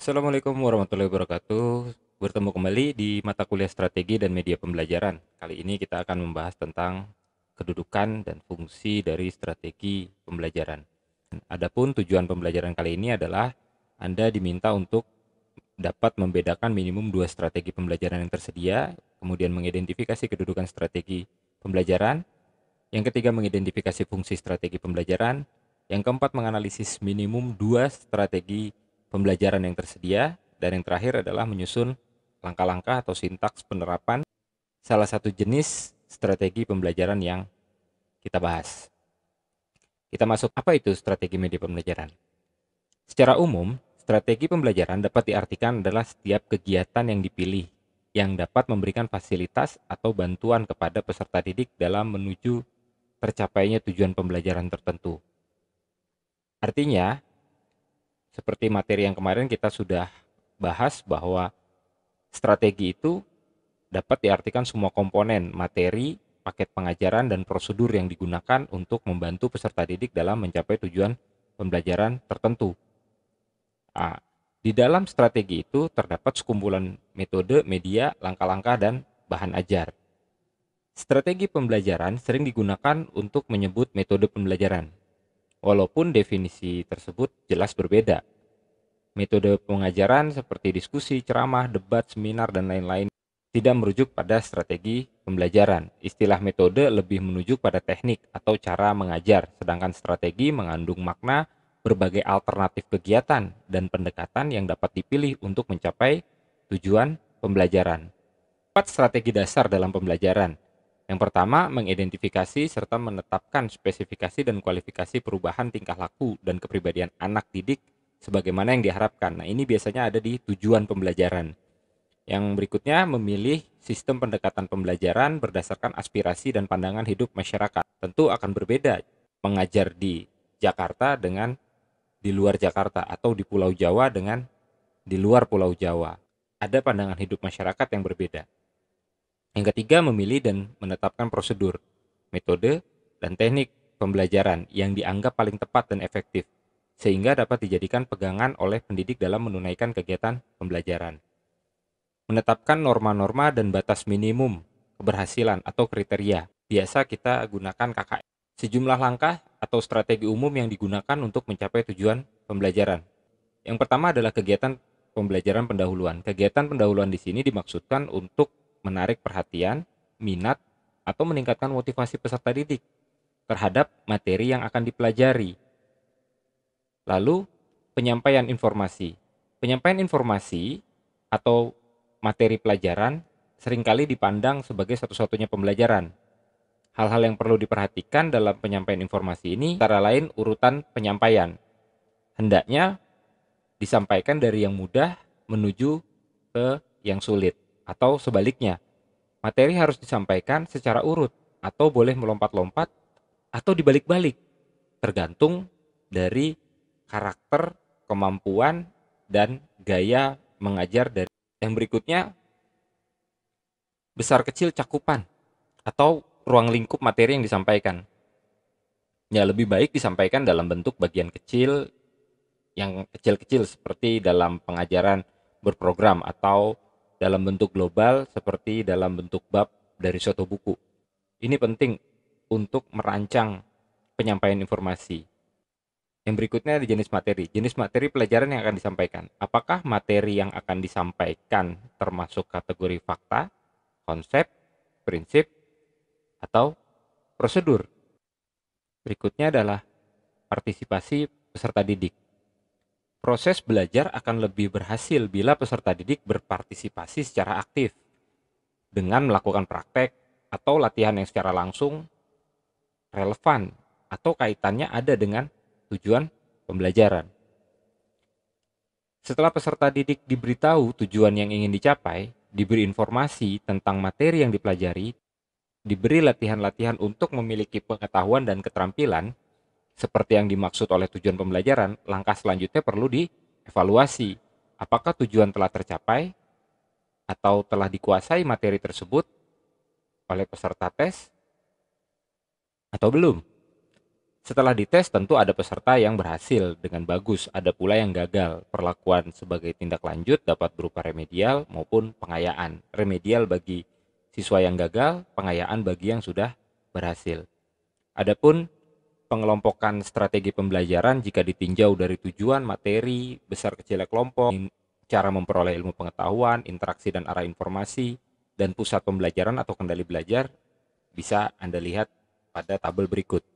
Assalamualaikum warahmatullahi wabarakatuh. Bertemu kembali di mata kuliah strategi dan media pembelajaran. Kali ini kita akan membahas tentang kedudukan dan fungsi dari strategi pembelajaran. Adapun tujuan pembelajaran kali ini adalah Anda diminta untuk dapat membedakan minimum dua strategi pembelajaran yang tersedia, kemudian mengidentifikasi kedudukan strategi pembelajaran, yang ketiga mengidentifikasi fungsi strategi pembelajaran, yang keempat menganalisis minimum dua strategi pembelajaran yang tersedia, dan yang terakhir adalah menyusun langkah-langkah atau sintaks penerapan salah satu jenis strategi pembelajaran yang kita bahas. Kita masuk apa itu strategi media pembelajaran? Secara umum, strategi pembelajaran dapat diartikan adalah setiap kegiatan yang dipilih yang dapat memberikan fasilitas atau bantuan kepada peserta didik dalam menuju tercapainya tujuan pembelajaran tertentu. Artinya, seperti materi yang kemarin kita sudah bahas bahwa strategi itu dapat diartikan semua komponen materi, paket pengajaran, dan prosedur yang digunakan untuk membantu peserta didik dalam mencapai tujuan pembelajaran tertentu. Nah, di dalam strategi itu terdapat sekumpulan metode, media, langkah-langkah, dan bahan ajar. Strategi pembelajaran sering digunakan untuk menyebut metode pembelajaran walaupun definisi tersebut jelas berbeda. Metode pengajaran seperti diskusi, ceramah, debat, seminar, dan lain-lain tidak merujuk pada strategi pembelajaran. Istilah metode lebih menuju pada teknik atau cara mengajar, sedangkan strategi mengandung makna berbagai alternatif kegiatan dan pendekatan yang dapat dipilih untuk mencapai tujuan pembelajaran. Empat strategi dasar dalam pembelajaran – yang pertama, mengidentifikasi serta menetapkan spesifikasi dan kualifikasi perubahan tingkah laku dan kepribadian anak didik sebagaimana yang diharapkan. Nah, ini biasanya ada di tujuan pembelajaran. Yang berikutnya, memilih sistem pendekatan pembelajaran berdasarkan aspirasi dan pandangan hidup masyarakat. Tentu akan berbeda mengajar di Jakarta dengan di luar Jakarta atau di Pulau Jawa dengan di luar Pulau Jawa. Ada pandangan hidup masyarakat yang berbeda. Yang ketiga, memilih dan menetapkan prosedur, metode, dan teknik pembelajaran yang dianggap paling tepat dan efektif, sehingga dapat dijadikan pegangan oleh pendidik dalam menunaikan kegiatan pembelajaran. Menetapkan norma-norma dan batas minimum keberhasilan atau kriteria, biasa kita gunakan KKM. Sejumlah langkah atau strategi umum yang digunakan untuk mencapai tujuan pembelajaran. Yang pertama adalah kegiatan pembelajaran pendahuluan. Kegiatan pendahuluan di sini dimaksudkan untuk menarik perhatian, minat, atau meningkatkan motivasi peserta didik terhadap materi yang akan dipelajari. Lalu, penyampaian informasi. Penyampaian informasi atau materi pelajaran seringkali dipandang sebagai satu-satunya pembelajaran. Hal-hal yang perlu diperhatikan dalam penyampaian informasi ini antara lain urutan penyampaian. Hendaknya disampaikan dari yang mudah menuju ke yang sulit atau sebaliknya. Materi harus disampaikan secara urut atau boleh melompat-lompat atau dibalik-balik tergantung dari karakter, kemampuan, dan gaya mengajar dari yang berikutnya besar kecil cakupan atau ruang lingkup materi yang disampaikan. Ya lebih baik disampaikan dalam bentuk bagian kecil yang kecil-kecil seperti dalam pengajaran berprogram atau dalam bentuk global seperti dalam bentuk bab dari suatu buku. Ini penting untuk merancang penyampaian informasi. Yang berikutnya ada jenis materi. Jenis materi pelajaran yang akan disampaikan. Apakah materi yang akan disampaikan termasuk kategori fakta, konsep, prinsip, atau prosedur? Berikutnya adalah partisipasi peserta didik. Proses belajar akan lebih berhasil bila peserta didik berpartisipasi secara aktif dengan melakukan praktek atau latihan yang secara langsung relevan atau kaitannya ada dengan tujuan pembelajaran. Setelah peserta didik diberitahu tujuan yang ingin dicapai, diberi informasi tentang materi yang dipelajari, diberi latihan-latihan untuk memiliki pengetahuan dan keterampilan, seperti yang dimaksud oleh tujuan pembelajaran, langkah selanjutnya perlu dievaluasi. Apakah tujuan telah tercapai atau telah dikuasai materi tersebut oleh peserta tes atau belum? Setelah dites tentu ada peserta yang berhasil dengan bagus, ada pula yang gagal. Perlakuan sebagai tindak lanjut dapat berupa remedial maupun pengayaan. Remedial bagi siswa yang gagal, pengayaan bagi yang sudah berhasil. Adapun pengelompokan strategi pembelajaran jika ditinjau dari tujuan, materi, besar kecilnya kelompok, cara memperoleh ilmu pengetahuan, interaksi dan arah informasi, dan pusat pembelajaran atau kendali belajar bisa Anda lihat pada tabel berikut.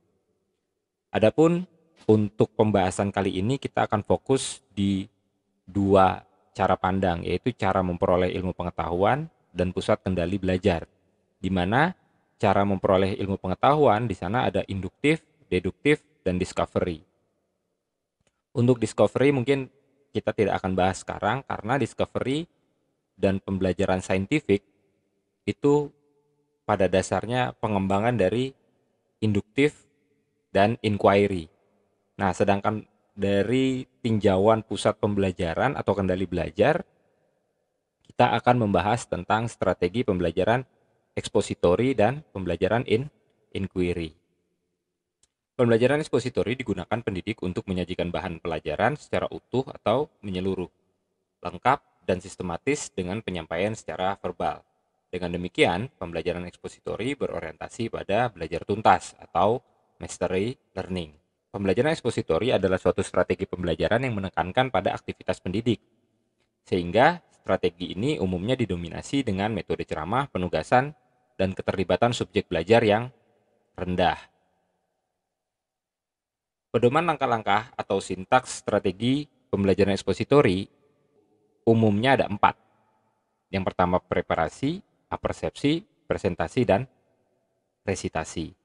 Adapun untuk pembahasan kali ini kita akan fokus di dua cara pandang yaitu cara memperoleh ilmu pengetahuan dan pusat kendali belajar. Di mana cara memperoleh ilmu pengetahuan di sana ada induktif, deduktif, dan discovery. Untuk discovery mungkin kita tidak akan bahas sekarang karena discovery dan pembelajaran saintifik itu pada dasarnya pengembangan dari induktif dan inquiry. Nah, sedangkan dari tinjauan pusat pembelajaran atau kendali belajar, kita akan membahas tentang strategi pembelajaran ekspositori dan pembelajaran in inquiry. Pembelajaran ekspositori digunakan pendidik untuk menyajikan bahan pelajaran secara utuh atau menyeluruh, lengkap dan sistematis dengan penyampaian secara verbal. Dengan demikian, pembelajaran ekspositori berorientasi pada belajar tuntas atau mastery learning. Pembelajaran ekspositori adalah suatu strategi pembelajaran yang menekankan pada aktivitas pendidik. Sehingga strategi ini umumnya didominasi dengan metode ceramah, penugasan, dan keterlibatan subjek belajar yang rendah. Pedoman langkah-langkah atau sintaks strategi pembelajaran ekspositori umumnya ada empat. Yang pertama preparasi, apersepsi, presentasi, dan resitasi.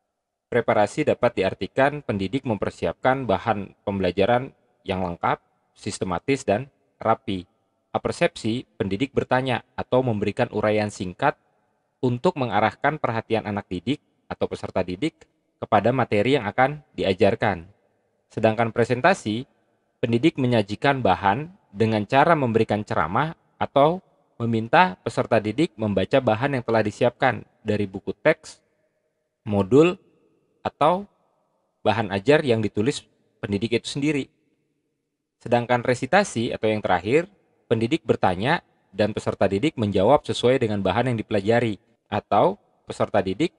Preparasi dapat diartikan pendidik mempersiapkan bahan pembelajaran yang lengkap, sistematis, dan rapi. Apersepsi, pendidik bertanya atau memberikan uraian singkat untuk mengarahkan perhatian anak didik atau peserta didik kepada materi yang akan diajarkan. Sedangkan presentasi, pendidik menyajikan bahan dengan cara memberikan ceramah atau meminta peserta didik membaca bahan yang telah disiapkan dari buku teks, modul, atau bahan ajar yang ditulis pendidik itu sendiri. Sedangkan resitasi atau yang terakhir, pendidik bertanya dan peserta didik menjawab sesuai dengan bahan yang dipelajari atau peserta didik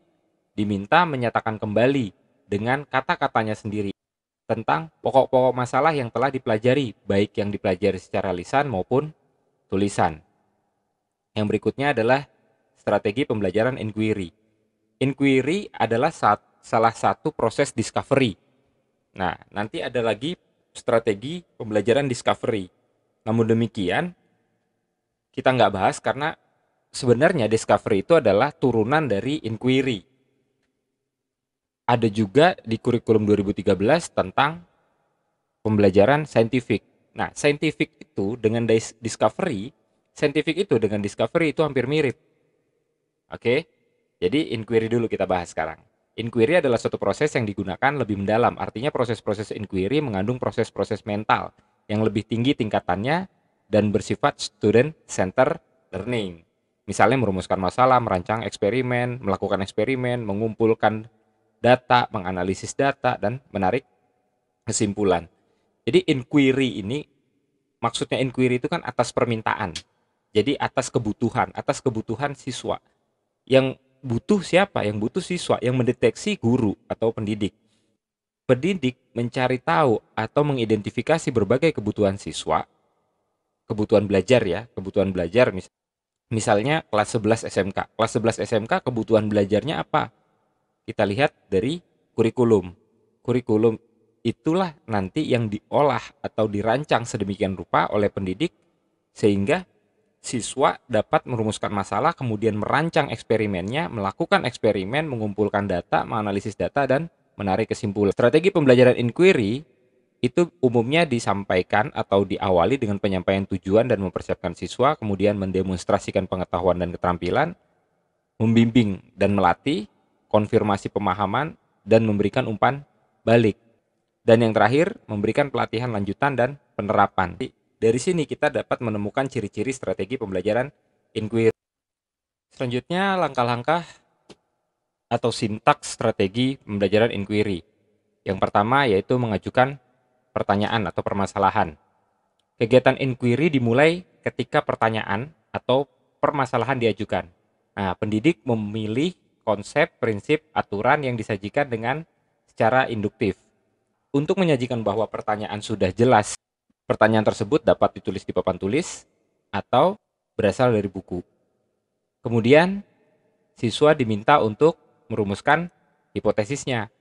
diminta menyatakan kembali dengan kata-katanya sendiri tentang pokok-pokok masalah yang telah dipelajari, baik yang dipelajari secara lisan maupun tulisan. Yang berikutnya adalah strategi pembelajaran inquiry. Inquiry adalah saat, salah satu proses discovery. Nah, nanti ada lagi strategi pembelajaran discovery. Namun demikian, kita nggak bahas karena sebenarnya discovery itu adalah turunan dari inquiry ada juga di kurikulum 2013 tentang pembelajaran saintifik. Nah, saintifik itu dengan discovery, scientific itu dengan discovery itu hampir mirip. Oke. Jadi inquiry dulu kita bahas sekarang. Inquiry adalah suatu proses yang digunakan lebih mendalam. Artinya proses-proses inquiry mengandung proses-proses mental yang lebih tinggi tingkatannya dan bersifat student center learning. Misalnya merumuskan masalah, merancang eksperimen, melakukan eksperimen, mengumpulkan data, menganalisis data, dan menarik kesimpulan. Jadi inquiry ini, maksudnya inquiry itu kan atas permintaan. Jadi atas kebutuhan, atas kebutuhan siswa. Yang butuh siapa? Yang butuh siswa, yang mendeteksi guru atau pendidik. Pendidik mencari tahu atau mengidentifikasi berbagai kebutuhan siswa, kebutuhan belajar ya, kebutuhan belajar misalnya kelas 11 SMK. Kelas 11 SMK kebutuhan belajarnya apa? kita lihat dari kurikulum. Kurikulum itulah nanti yang diolah atau dirancang sedemikian rupa oleh pendidik sehingga siswa dapat merumuskan masalah kemudian merancang eksperimennya, melakukan eksperimen, mengumpulkan data, menganalisis data dan menarik kesimpulan. Strategi pembelajaran inquiry itu umumnya disampaikan atau diawali dengan penyampaian tujuan dan mempersiapkan siswa, kemudian mendemonstrasikan pengetahuan dan keterampilan, membimbing dan melatih, konfirmasi pemahaman, dan memberikan umpan balik. Dan yang terakhir, memberikan pelatihan lanjutan dan penerapan. Dari sini kita dapat menemukan ciri-ciri strategi pembelajaran inquiry. Selanjutnya, langkah-langkah atau sintaks strategi pembelajaran inquiry. Yang pertama yaitu mengajukan pertanyaan atau permasalahan. Kegiatan inquiry dimulai ketika pertanyaan atau permasalahan diajukan. Nah, pendidik memilih konsep, prinsip, aturan yang disajikan dengan secara induktif. Untuk menyajikan bahwa pertanyaan sudah jelas, pertanyaan tersebut dapat ditulis di papan tulis atau berasal dari buku. Kemudian, siswa diminta untuk merumuskan hipotesisnya.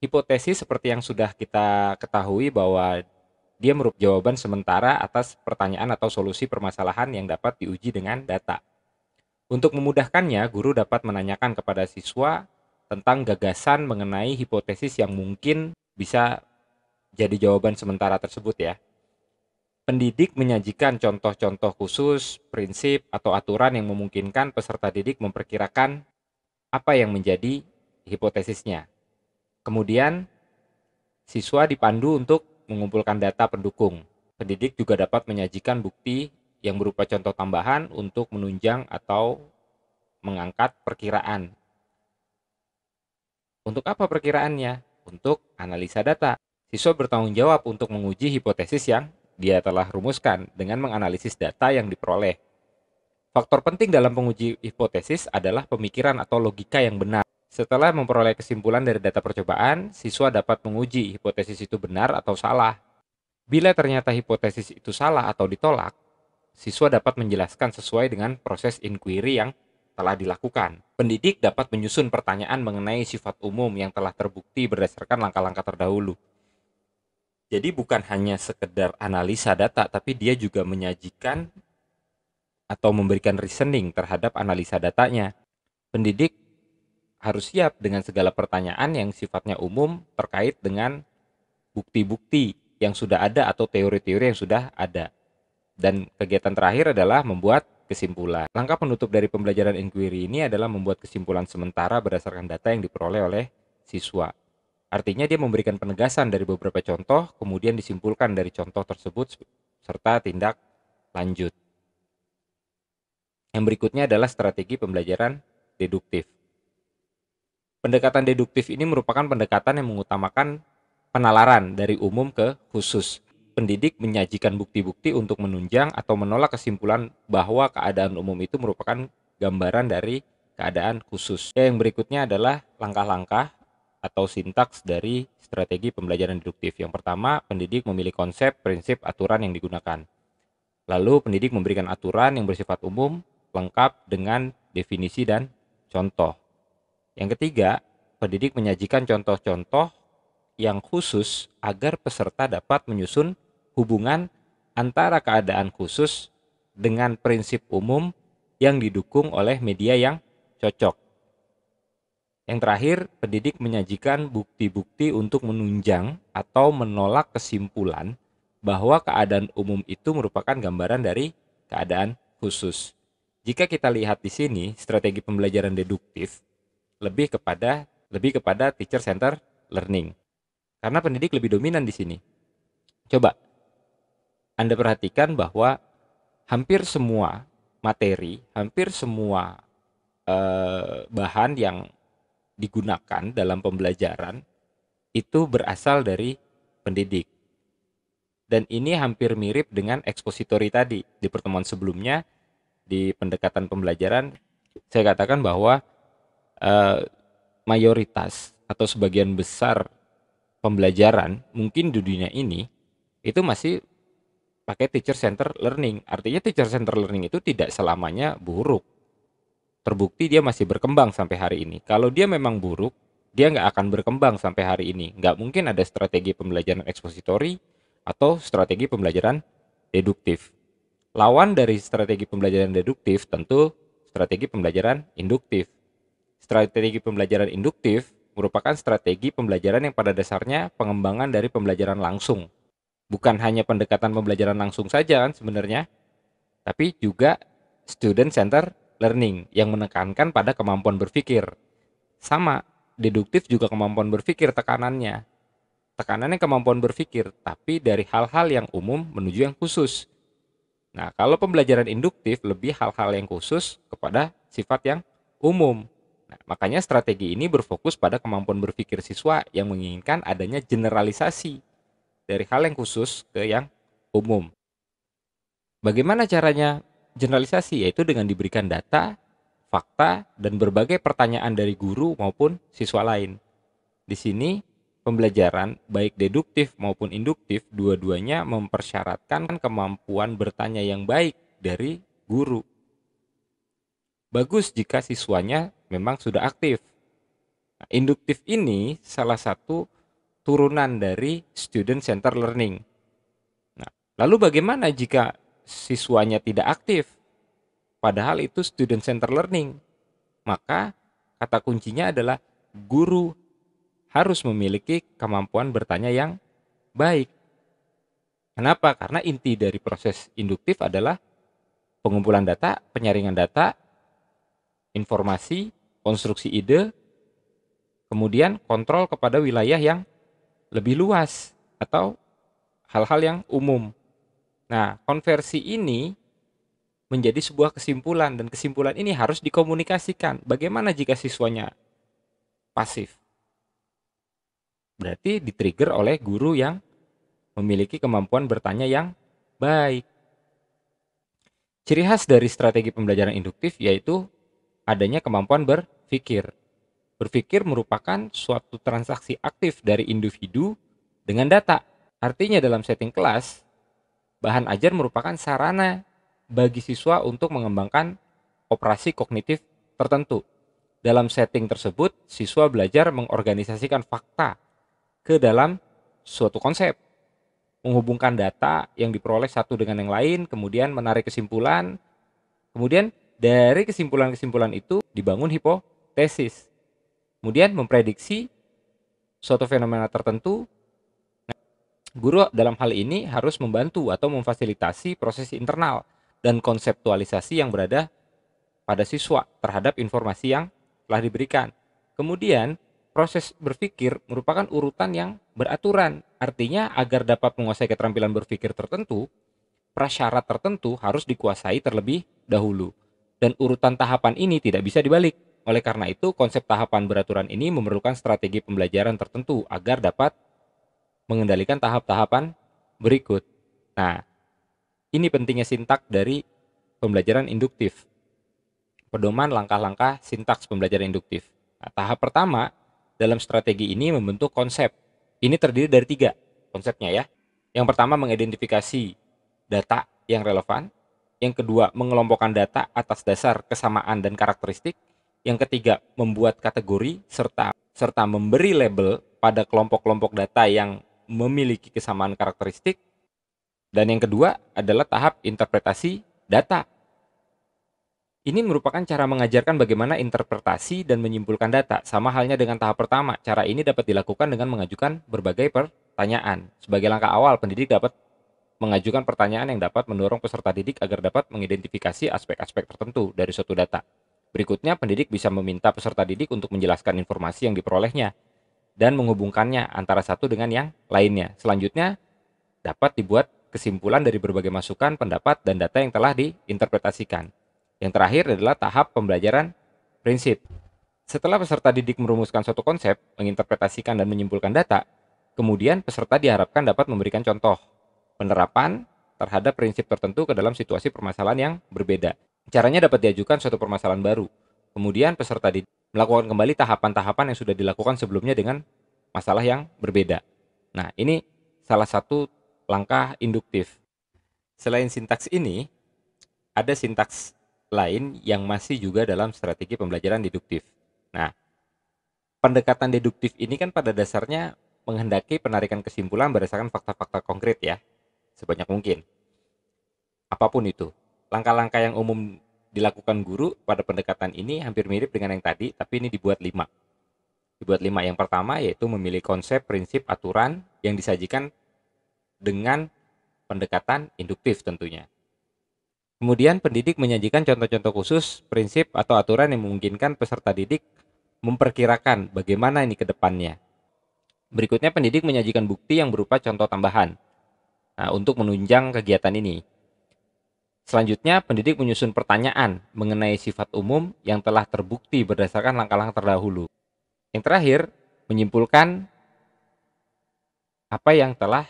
Hipotesis seperti yang sudah kita ketahui bahwa dia merupakan jawaban sementara atas pertanyaan atau solusi permasalahan yang dapat diuji dengan data. Untuk memudahkannya, guru dapat menanyakan kepada siswa tentang gagasan mengenai hipotesis yang mungkin bisa jadi jawaban sementara tersebut ya. Pendidik menyajikan contoh-contoh khusus, prinsip, atau aturan yang memungkinkan peserta didik memperkirakan apa yang menjadi hipotesisnya. Kemudian, siswa dipandu untuk mengumpulkan data pendukung. Pendidik juga dapat menyajikan bukti yang berupa contoh tambahan untuk menunjang atau mengangkat perkiraan. Untuk apa perkiraannya? Untuk analisa data. Siswa bertanggung jawab untuk menguji hipotesis yang dia telah rumuskan dengan menganalisis data yang diperoleh. Faktor penting dalam penguji hipotesis adalah pemikiran atau logika yang benar. Setelah memperoleh kesimpulan dari data percobaan, siswa dapat menguji hipotesis itu benar atau salah. Bila ternyata hipotesis itu salah atau ditolak, siswa dapat menjelaskan sesuai dengan proses inquiry yang telah dilakukan. Pendidik dapat menyusun pertanyaan mengenai sifat umum yang telah terbukti berdasarkan langkah-langkah terdahulu. Jadi bukan hanya sekedar analisa data, tapi dia juga menyajikan atau memberikan reasoning terhadap analisa datanya. Pendidik harus siap dengan segala pertanyaan yang sifatnya umum terkait dengan bukti-bukti yang sudah ada atau teori-teori yang sudah ada. Dan kegiatan terakhir adalah membuat kesimpulan. Langkah penutup dari pembelajaran inquiry ini adalah membuat kesimpulan sementara berdasarkan data yang diperoleh oleh siswa. Artinya dia memberikan penegasan dari beberapa contoh, kemudian disimpulkan dari contoh tersebut serta tindak lanjut. Yang berikutnya adalah strategi pembelajaran deduktif. Pendekatan deduktif ini merupakan pendekatan yang mengutamakan penalaran dari umum ke khusus pendidik menyajikan bukti-bukti untuk menunjang atau menolak kesimpulan bahwa keadaan umum itu merupakan gambaran dari keadaan khusus. Ya, yang berikutnya adalah langkah-langkah atau sintaks dari strategi pembelajaran deduktif. Yang pertama, pendidik memilih konsep, prinsip, aturan yang digunakan. Lalu pendidik memberikan aturan yang bersifat umum, lengkap dengan definisi dan contoh. Yang ketiga, pendidik menyajikan contoh-contoh yang khusus agar peserta dapat menyusun hubungan antara keadaan khusus dengan prinsip umum yang didukung oleh media yang cocok. Yang terakhir, pendidik menyajikan bukti-bukti untuk menunjang atau menolak kesimpulan bahwa keadaan umum itu merupakan gambaran dari keadaan khusus. Jika kita lihat di sini, strategi pembelajaran deduktif lebih kepada lebih kepada teacher center learning. Karena pendidik lebih dominan di sini. Coba anda perhatikan bahwa hampir semua materi, hampir semua eh, bahan yang digunakan dalam pembelajaran itu berasal dari pendidik. Dan ini hampir mirip dengan ekspositori tadi di pertemuan sebelumnya di pendekatan pembelajaran saya katakan bahwa eh, mayoritas atau sebagian besar pembelajaran mungkin di dunia ini itu masih pakai teacher center learning. Artinya teacher center learning itu tidak selamanya buruk. Terbukti dia masih berkembang sampai hari ini. Kalau dia memang buruk, dia nggak akan berkembang sampai hari ini. Nggak mungkin ada strategi pembelajaran ekspositori atau strategi pembelajaran deduktif. Lawan dari strategi pembelajaran deduktif tentu strategi pembelajaran induktif. Strategi pembelajaran induktif merupakan strategi pembelajaran yang pada dasarnya pengembangan dari pembelajaran langsung bukan hanya pendekatan pembelajaran langsung saja kan sebenarnya, tapi juga student center learning yang menekankan pada kemampuan berpikir. Sama, deduktif juga kemampuan berpikir tekanannya. Tekanannya kemampuan berpikir, tapi dari hal-hal yang umum menuju yang khusus. Nah, kalau pembelajaran induktif lebih hal-hal yang khusus kepada sifat yang umum. Nah, makanya strategi ini berfokus pada kemampuan berpikir siswa yang menginginkan adanya generalisasi dari hal yang khusus ke yang umum. Bagaimana caranya generalisasi? Yaitu dengan diberikan data, fakta, dan berbagai pertanyaan dari guru maupun siswa lain. Di sini, pembelajaran baik deduktif maupun induktif dua-duanya mempersyaratkan kemampuan bertanya yang baik dari guru. Bagus jika siswanya memang sudah aktif. Nah, induktif ini salah satu turunan dari student center learning. Nah, lalu bagaimana jika siswanya tidak aktif? Padahal itu student center learning. Maka kata kuncinya adalah guru harus memiliki kemampuan bertanya yang baik. Kenapa? Karena inti dari proses induktif adalah pengumpulan data, penyaringan data, informasi, konstruksi ide, kemudian kontrol kepada wilayah yang lebih luas atau hal-hal yang umum. Nah, konversi ini menjadi sebuah kesimpulan dan kesimpulan ini harus dikomunikasikan. Bagaimana jika siswanya pasif? Berarti ditrigger oleh guru yang memiliki kemampuan bertanya yang baik. Ciri khas dari strategi pembelajaran induktif yaitu adanya kemampuan berpikir. Berpikir merupakan suatu transaksi aktif dari individu dengan data. Artinya dalam setting kelas, bahan ajar merupakan sarana bagi siswa untuk mengembangkan operasi kognitif tertentu. Dalam setting tersebut, siswa belajar mengorganisasikan fakta ke dalam suatu konsep, menghubungkan data yang diperoleh satu dengan yang lain, kemudian menarik kesimpulan, kemudian dari kesimpulan-kesimpulan itu dibangun hipotesis kemudian memprediksi suatu fenomena tertentu nah, guru dalam hal ini harus membantu atau memfasilitasi proses internal dan konseptualisasi yang berada pada siswa terhadap informasi yang telah diberikan kemudian proses berpikir merupakan urutan yang beraturan artinya agar dapat menguasai keterampilan berpikir tertentu prasyarat tertentu harus dikuasai terlebih dahulu dan urutan tahapan ini tidak bisa dibalik oleh karena itu, konsep tahapan beraturan ini memerlukan strategi pembelajaran tertentu agar dapat mengendalikan tahap-tahapan berikut. Nah, ini pentingnya sintak dari pembelajaran induktif. Pedoman langkah-langkah sintaks pembelajaran induktif. Nah, tahap pertama dalam strategi ini membentuk konsep. Ini terdiri dari tiga konsepnya ya. Yang pertama mengidentifikasi data yang relevan. Yang kedua mengelompokkan data atas dasar kesamaan dan karakteristik. Yang ketiga, membuat kategori serta serta memberi label pada kelompok-kelompok data yang memiliki kesamaan karakteristik. Dan yang kedua adalah tahap interpretasi data. Ini merupakan cara mengajarkan bagaimana interpretasi dan menyimpulkan data. Sama halnya dengan tahap pertama, cara ini dapat dilakukan dengan mengajukan berbagai pertanyaan. Sebagai langkah awal, pendidik dapat mengajukan pertanyaan yang dapat mendorong peserta didik agar dapat mengidentifikasi aspek-aspek tertentu dari suatu data. Berikutnya, pendidik bisa meminta peserta didik untuk menjelaskan informasi yang diperolehnya dan menghubungkannya antara satu dengan yang lainnya. Selanjutnya, dapat dibuat kesimpulan dari berbagai masukan, pendapat, dan data yang telah diinterpretasikan. Yang terakhir adalah tahap pembelajaran prinsip. Setelah peserta didik merumuskan suatu konsep, menginterpretasikan dan menyimpulkan data, kemudian peserta diharapkan dapat memberikan contoh penerapan terhadap prinsip tertentu ke dalam situasi permasalahan yang berbeda. Caranya dapat diajukan suatu permasalahan baru. Kemudian peserta di melakukan kembali tahapan-tahapan yang sudah dilakukan sebelumnya dengan masalah yang berbeda. Nah, ini salah satu langkah induktif. Selain sintaks ini, ada sintaks lain yang masih juga dalam strategi pembelajaran deduktif. Nah, pendekatan deduktif ini kan pada dasarnya menghendaki penarikan kesimpulan berdasarkan fakta-fakta konkret ya, sebanyak mungkin. Apapun itu langkah-langkah yang umum dilakukan guru pada pendekatan ini hampir mirip dengan yang tadi, tapi ini dibuat lima. Dibuat lima. Yang pertama yaitu memilih konsep, prinsip, aturan yang disajikan dengan pendekatan induktif tentunya. Kemudian pendidik menyajikan contoh-contoh khusus, prinsip, atau aturan yang memungkinkan peserta didik memperkirakan bagaimana ini ke depannya. Berikutnya pendidik menyajikan bukti yang berupa contoh tambahan nah, untuk menunjang kegiatan ini. Selanjutnya, pendidik menyusun pertanyaan mengenai sifat umum yang telah terbukti berdasarkan langkah-langkah terdahulu. Yang terakhir, menyimpulkan apa yang telah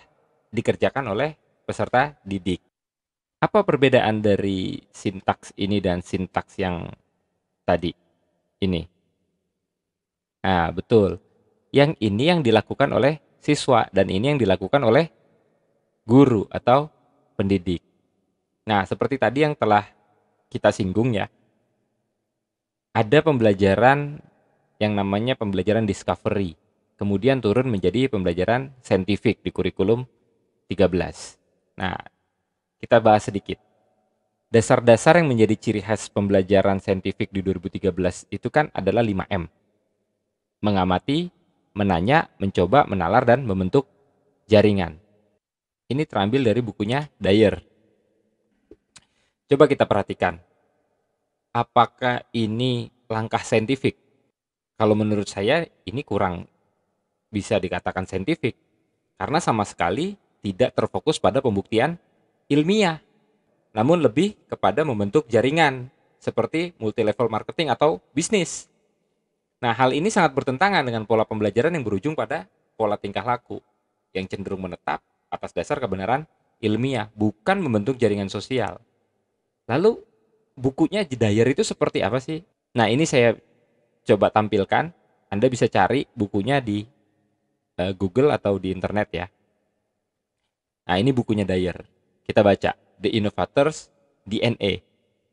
dikerjakan oleh peserta didik. Apa perbedaan dari sintaks ini dan sintaks yang tadi? Ini. Nah, betul. Yang ini yang dilakukan oleh siswa dan ini yang dilakukan oleh guru atau pendidik. Nah, seperti tadi yang telah kita singgung ya, ada pembelajaran yang namanya pembelajaran discovery, kemudian turun menjadi pembelajaran saintifik di kurikulum 13. Nah, kita bahas sedikit. Dasar-dasar yang menjadi ciri khas pembelajaran saintifik di 2013 itu kan adalah 5M. Mengamati, menanya, mencoba, menalar, dan membentuk jaringan. Ini terambil dari bukunya Dyer Coba kita perhatikan. Apakah ini langkah saintifik? Kalau menurut saya ini kurang bisa dikatakan saintifik karena sama sekali tidak terfokus pada pembuktian ilmiah, namun lebih kepada membentuk jaringan seperti multilevel marketing atau bisnis. Nah, hal ini sangat bertentangan dengan pola pembelajaran yang berujung pada pola tingkah laku yang cenderung menetap atas dasar kebenaran ilmiah, bukan membentuk jaringan sosial. Lalu bukunya Jedayer itu seperti apa sih? Nah, ini saya coba tampilkan. Anda bisa cari bukunya di uh, Google atau di internet ya. Nah, ini bukunya Dyer. Kita baca The Innovators DNA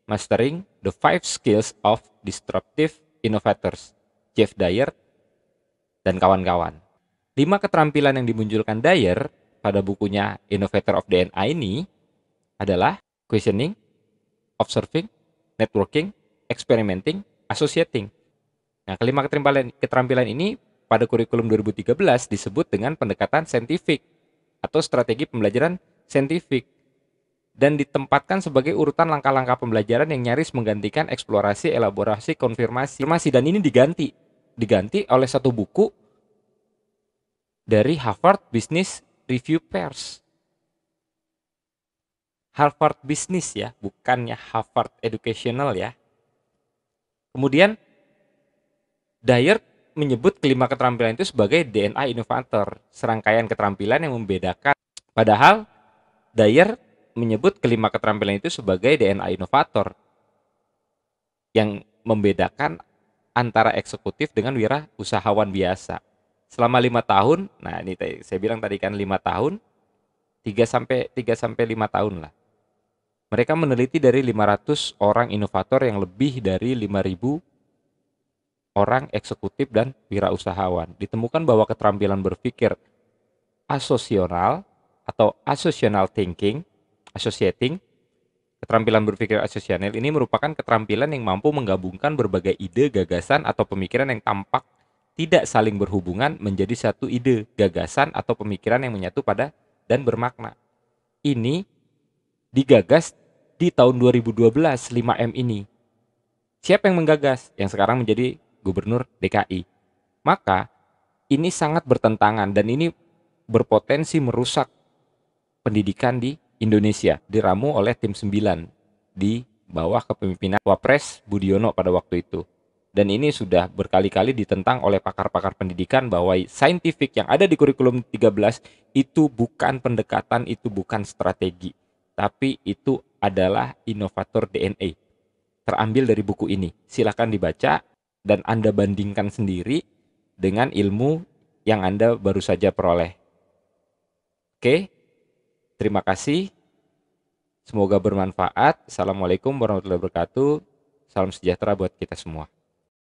Mastering the Five Skills of Disruptive Innovators Jeff Dyer dan kawan-kawan. Lima keterampilan yang dimunculkan Dyer pada bukunya Innovator of DNA ini adalah questioning, observing, networking, experimenting, associating. Nah, kelima keterampilan, keterampilan ini pada kurikulum 2013 disebut dengan pendekatan saintifik atau strategi pembelajaran saintifik dan ditempatkan sebagai urutan langkah-langkah pembelajaran yang nyaris menggantikan eksplorasi, elaborasi, konfirmasi. Konfirmasi dan ini diganti diganti oleh satu buku dari Harvard Business Review Pers. Harvard Business ya, bukannya Harvard Educational ya. Kemudian Dyer menyebut kelima keterampilan itu sebagai DNA inovator, serangkaian keterampilan yang membedakan. Padahal Dyer menyebut kelima keterampilan itu sebagai DNA inovator yang membedakan antara eksekutif dengan wira usahawan biasa. Selama lima tahun, nah ini saya bilang tadi kan lima tahun, 3 sampai tiga sampai lima tahun lah. Mereka meneliti dari 500 orang inovator yang lebih dari 5.000 orang eksekutif dan wirausahawan. Ditemukan bahwa keterampilan berpikir asosional atau asosional thinking, associating, keterampilan berpikir asosional ini merupakan keterampilan yang mampu menggabungkan berbagai ide, gagasan, atau pemikiran yang tampak tidak saling berhubungan menjadi satu ide, gagasan, atau pemikiran yang menyatu pada dan bermakna. Ini digagas di tahun 2012 5M ini. Siapa yang menggagas? Yang sekarang menjadi gubernur DKI. Maka ini sangat bertentangan dan ini berpotensi merusak pendidikan di Indonesia diramu oleh tim 9 di bawah kepemimpinan Wapres Budiono pada waktu itu. Dan ini sudah berkali-kali ditentang oleh pakar-pakar pendidikan bahwa saintifik yang ada di kurikulum 13 itu bukan pendekatan, itu bukan strategi tapi itu adalah inovator DNA. Terambil dari buku ini. silahkan dibaca dan Anda bandingkan sendiri dengan ilmu yang Anda baru saja peroleh. Oke. Terima kasih. Semoga bermanfaat. Assalamualaikum warahmatullahi wabarakatuh. Salam sejahtera buat kita semua.